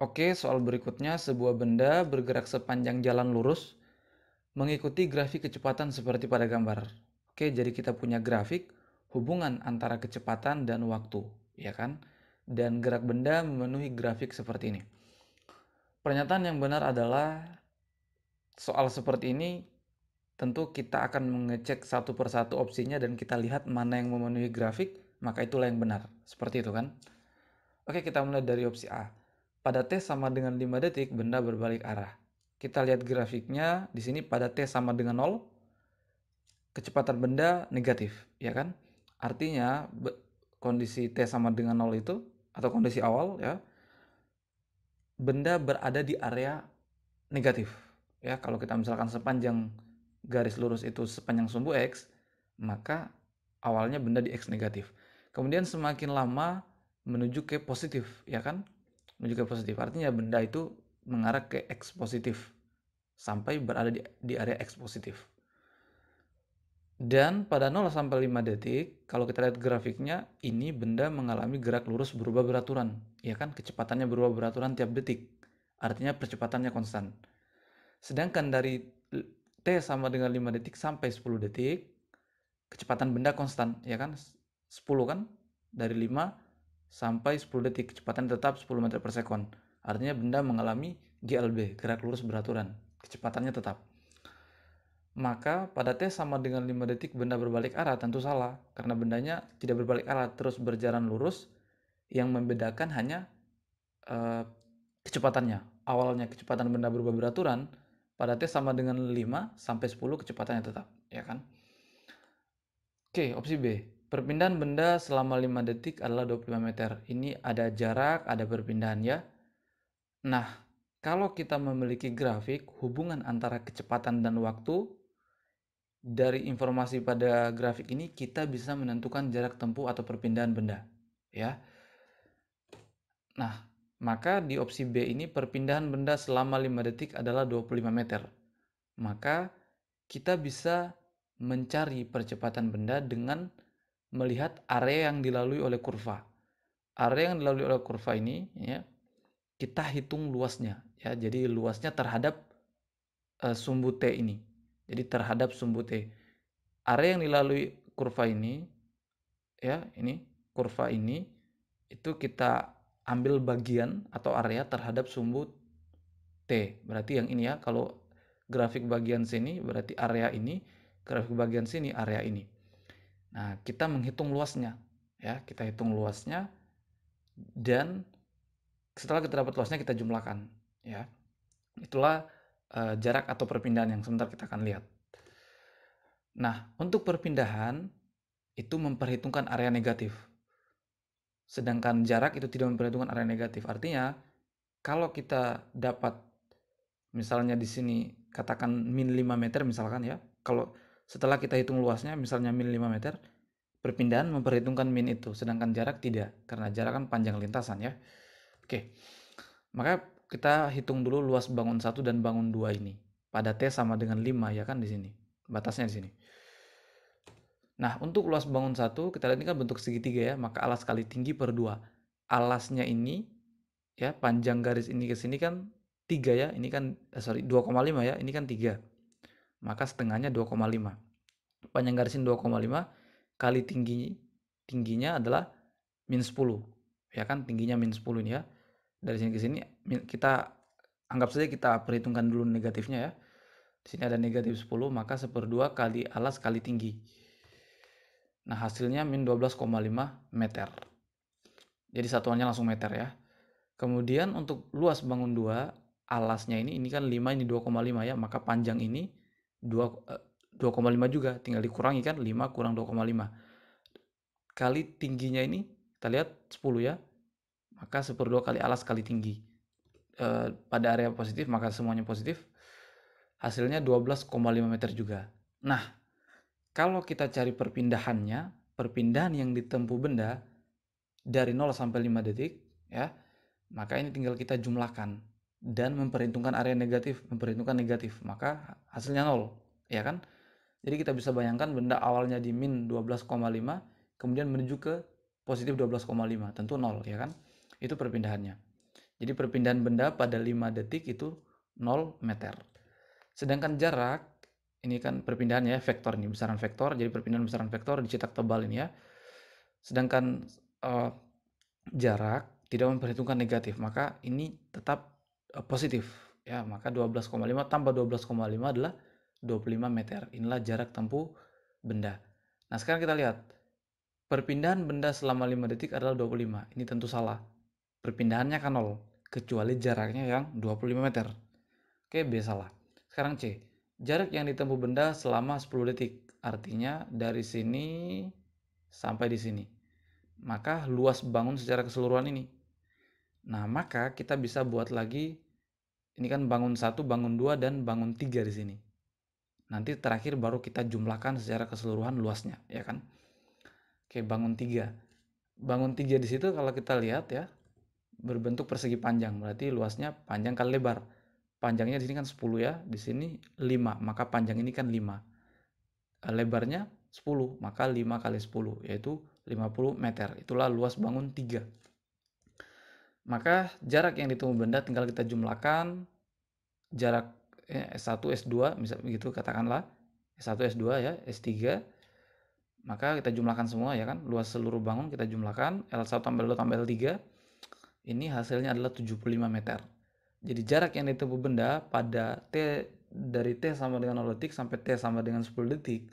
Oke, soal berikutnya sebuah benda bergerak sepanjang jalan lurus mengikuti grafik kecepatan seperti pada gambar. Oke, jadi kita punya grafik hubungan antara kecepatan dan waktu, ya kan? Dan gerak benda memenuhi grafik seperti ini. Pernyataan yang benar adalah soal seperti ini tentu kita akan mengecek satu persatu opsinya dan kita lihat mana yang memenuhi grafik, maka itulah yang benar. Seperti itu kan? Oke, kita mulai dari opsi A pada T sama dengan 5 detik, benda berbalik arah. Kita lihat grafiknya, di sini pada T sama dengan 0, kecepatan benda negatif, ya kan? Artinya, kondisi T sama dengan 0 itu, atau kondisi awal, ya, benda berada di area negatif. Ya, kalau kita misalkan sepanjang garis lurus itu sepanjang sumbu X, maka awalnya benda di X negatif. Kemudian semakin lama menuju ke positif, ya kan? menuju ke positif. Artinya benda itu mengarah ke X positif sampai berada di, di area X positif. Dan pada 0 sampai 5 detik, kalau kita lihat grafiknya, ini benda mengalami gerak lurus berubah beraturan. Ya kan, kecepatannya berubah beraturan tiap detik. Artinya percepatannya konstan. Sedangkan dari T sama dengan 5 detik sampai 10 detik, kecepatan benda konstan, ya kan? 10 kan? Dari 5 sampai 10 detik, kecepatan tetap 10 meter per second Artinya benda mengalami GLB, gerak lurus beraturan, kecepatannya tetap. Maka pada T sama dengan 5 detik benda berbalik arah tentu salah, karena bendanya tidak berbalik arah terus berjalan lurus, yang membedakan hanya uh, kecepatannya. Awalnya kecepatan benda berubah beraturan, pada T sama dengan 5 sampai 10 kecepatannya tetap, ya kan? Oke, opsi B. Perpindahan benda selama 5 detik adalah 25 meter. Ini ada jarak, ada perpindahan ya. Nah, kalau kita memiliki grafik hubungan antara kecepatan dan waktu, dari informasi pada grafik ini kita bisa menentukan jarak tempuh atau perpindahan benda, ya. Nah, maka di opsi B ini perpindahan benda selama 5 detik adalah 25 meter. Maka kita bisa mencari percepatan benda dengan melihat area yang dilalui oleh kurva. Area yang dilalui oleh kurva ini ya kita hitung luasnya ya. Jadi luasnya terhadap uh, sumbu T ini. Jadi terhadap sumbu T. Area yang dilalui kurva ini ya, ini kurva ini itu kita ambil bagian atau area terhadap sumbu T. Berarti yang ini ya, kalau grafik bagian sini berarti area ini, grafik bagian sini area ini. Nah, kita menghitung luasnya, ya, kita hitung luasnya dan setelah kita dapat luasnya kita jumlahkan, ya. Itulah uh, jarak atau perpindahan yang sebentar kita akan lihat. Nah, untuk perpindahan itu memperhitungkan area negatif. Sedangkan jarak itu tidak memperhitungkan area negatif. Artinya, kalau kita dapat misalnya di sini katakan min 5 meter misalkan ya. Kalau setelah kita hitung luasnya, misalnya min 5 meter, perpindahan memperhitungkan min itu, sedangkan jarak tidak, karena jarak kan panjang lintasan ya. Oke, maka kita hitung dulu luas bangun 1 dan bangun 2 ini. Pada T sama dengan 5 ya kan di sini, batasnya di sini. Nah, untuk luas bangun 1, kita lihat ini kan bentuk segitiga ya, maka alas kali tinggi per 2. Alasnya ini, ya panjang garis ini ke sini kan 3 ya, ini kan, eh, sorry, 2,5 ya, ini kan 3 maka setengahnya 2,5. Panjang garisin 2,5 kali tinggi tingginya adalah min 10. Ya kan tingginya min 10 ini ya. Dari sini ke sini kita anggap saja kita perhitungkan dulu negatifnya ya. Di sini ada negatif 10, maka seperdua kali alas kali tinggi. Nah, hasilnya min 12,5 meter. Jadi satuannya langsung meter ya. Kemudian untuk luas bangun 2, alasnya ini, ini kan 5, ini 2,5 ya, maka panjang ini 2,5 eh, juga tinggal dikurangi kan 5 kurang 2,5 kali tingginya ini kita lihat 10 ya maka seperdua kali alas kali tinggi e, pada area positif maka semuanya positif hasilnya 12,5 meter juga nah kalau kita cari perpindahannya perpindahan yang ditempuh benda dari 0 sampai 5 detik ya maka ini tinggal kita jumlahkan dan memperhitungkan area negatif, memperhitungkan negatif, maka hasilnya nol, ya kan? Jadi kita bisa bayangkan benda awalnya di min 12,5 kemudian menuju ke positif 12,5, tentu nol, ya kan? Itu perpindahannya. Jadi perpindahan benda pada 5 detik itu 0 meter. Sedangkan jarak ini kan perpindahannya vektor ini besaran vektor, jadi perpindahan besaran vektor dicetak tebal ini ya. Sedangkan uh, jarak tidak memperhitungkan negatif, maka ini tetap Eh, positif ya maka 12,5 tambah 12,5 adalah 25 meter inilah jarak tempuh benda nah sekarang kita lihat perpindahan benda selama 5 detik adalah 25 ini tentu salah perpindahannya kan 0 kecuali jaraknya yang 25 meter oke B salah sekarang C jarak yang ditempuh benda selama 10 detik artinya dari sini sampai di sini maka luas bangun secara keseluruhan ini Nah, maka kita bisa buat lagi ini kan bangun satu, bangun dua, dan bangun tiga di sini. Nanti terakhir baru kita jumlahkan secara keseluruhan luasnya, ya kan? Oke, bangun tiga. Bangun tiga di situ kalau kita lihat ya, berbentuk persegi panjang, berarti luasnya panjang kali lebar. Panjangnya di sini kan 10 ya, di sini 5, maka panjang ini kan 5. Eh, lebarnya 10, maka 5 kali 10, yaitu 50 meter. Itulah luas bangun tiga maka jarak yang ditemu benda tinggal kita jumlahkan jarak S1, eh, S2, misal begitu katakanlah S1, S2 ya, S3. Maka kita jumlahkan semua ya kan, luas seluruh bangun kita jumlahkan L1 tambah L2 tambah L3. Ini hasilnya adalah 75 meter. Jadi jarak yang ditemu benda pada T dari T sama dengan 0 detik sampai T sama dengan 10 detik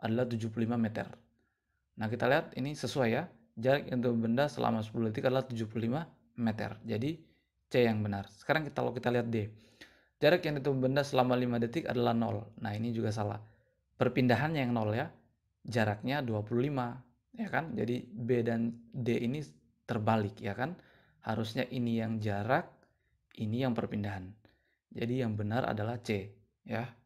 adalah 75 meter. Nah kita lihat ini sesuai ya. Jarak yang ditemu benda selama 10 detik adalah 75 meter. Jadi C yang benar. Sekarang kita kalau kita lihat D. Jarak yang ditempuh benda selama 5 detik adalah 0. Nah, ini juga salah. Perpindahannya yang 0 ya. Jaraknya 25, ya kan? Jadi B dan D ini terbalik ya kan? Harusnya ini yang jarak, ini yang perpindahan. Jadi yang benar adalah C, ya.